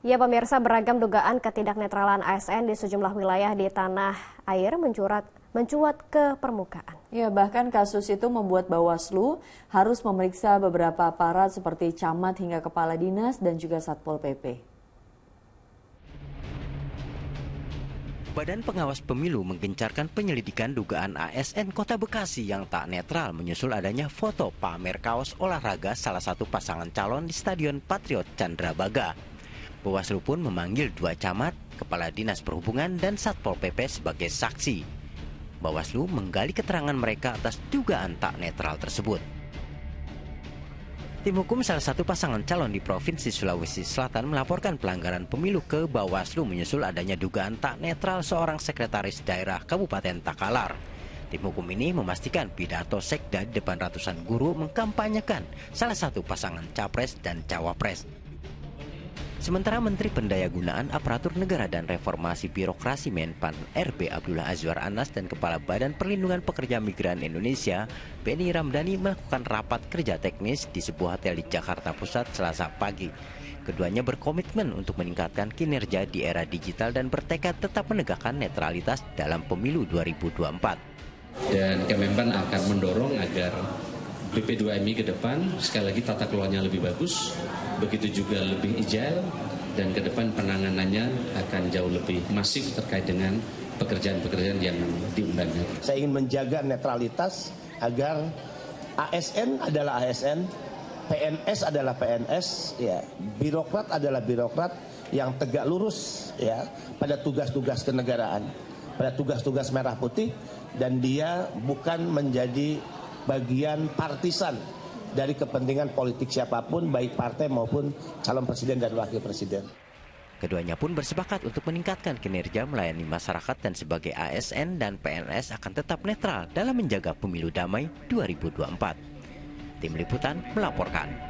Ya pemirsa beragam dugaan ketidaknetralan ASN di sejumlah wilayah di tanah air mencurat mencuat ke permukaan. Ya, bahkan kasus itu membuat Bawaslu harus memeriksa beberapa aparat seperti camat hingga kepala dinas dan juga Satpol PP. Badan Pengawas Pemilu menggencarkan penyelidikan dugaan ASN Kota Bekasi yang tak netral menyusul adanya foto pamer kaos olahraga salah satu pasangan calon di Stadion Patriot Candrabaga. Bawaslu pun memanggil dua camat, kepala dinas perhubungan, dan Satpol PP sebagai saksi. Bawaslu menggali keterangan mereka atas dugaan tak netral tersebut. Tim hukum salah satu pasangan calon di Provinsi Sulawesi Selatan melaporkan pelanggaran pemilu ke Bawaslu menyusul adanya dugaan tak netral seorang sekretaris daerah Kabupaten Takalar. Tim hukum ini memastikan pidato sekda di depan ratusan guru mengkampanyekan salah satu pasangan capres dan cawapres Sementara Menteri Pendayagunaan Aparatur Negara dan Reformasi Birokrasi Menpan RB Abdullah Azwar Anas dan Kepala Badan Perlindungan Pekerja Migran Indonesia Beni Ramdhani melakukan rapat kerja teknis di sebuah hotel di Jakarta Pusat Selasa pagi. Keduanya berkomitmen untuk meningkatkan kinerja di era digital dan bertekad tetap menegakkan netralitas dalam pemilu 2024. Dan Kemenpan akan mendorong agar pp 2 mi ke depan sekali lagi tata keluarnya lebih bagus, begitu juga lebih agile dan ke depan penanganannya akan jauh lebih masif terkait dengan pekerjaan-pekerjaan yang diundangnya. Saya ingin menjaga netralitas agar ASN adalah ASN, PNS adalah PNS, ya, birokrat adalah birokrat yang tegak lurus ya pada tugas-tugas kenegaraan, pada tugas-tugas merah putih dan dia bukan menjadi bagian partisan dari kepentingan politik siapapun baik partai maupun calon presiden dan wakil presiden. Keduanya pun bersepakat untuk meningkatkan kinerja melayani masyarakat dan sebagai ASN dan PNS akan tetap netral dalam menjaga pemilu damai 2024. Tim Liputan melaporkan.